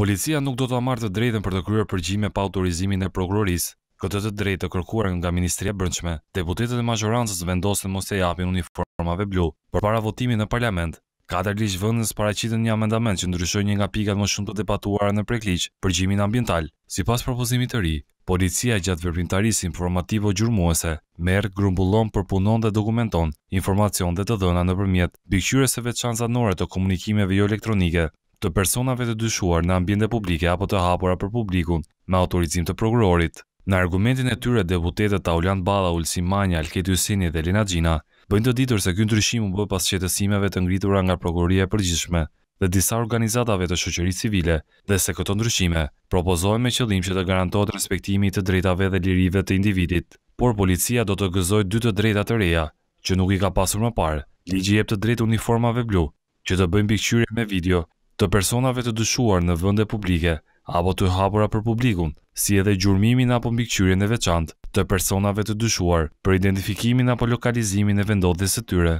Policia nuk do të amartë të drejten për të kryer përgjime pa autorizimin e prokuroris, këtë të drejtë të kërkuar nga Ministria Bërnqme. Deputetet e majorancës vendosën mos të japin uniformave blu, për para votimin në parlament. Katër ligj vendës paraqitën një amendament që ndryshoj një nga pikat më shumë të debatuara në prekliqë përgjimin ambiental. Sipas propozimit të ri, policia gjatë veprimtarisë informative gjurmuese merr, grumbullon, përpunon dhe dokumenton informacion dhe të dhëna nëpërmjet bikqyrjes së veçantë të komunikimeve jo elektronike, të personave të dyshuar në ambjende publike apo të hapura për publikun me autorizim të prokurorit. Në argumentin e tyre, deputetet Taulian Bala, Ulsi Manja, Alket Jusini dhe Lina Gjina bëjnë të ditur se kënë ndryshimu bë pas qetësimeve të ngritura nga prokuroria e përgjishme dhe disa organizatave të shoqëri civile dhe se këto ndryshime propozojnë me qëllim që të garantohet respektimi të drejtave dhe lirive të individit, por policia do të gëzoj dy të drejta të reja, që nuk i ka pasur më parë, ligji jep të drejt uniformave blu, që të bëjmë bikqyre me video të personave të dyshuar në vënde publike apo të hapura për publikun, si edhe gjurmimin apo mbikëqyrjen e veçantë të personave të dyshuar për identifikimin apo lokalizimin e vendodhjes së tyre.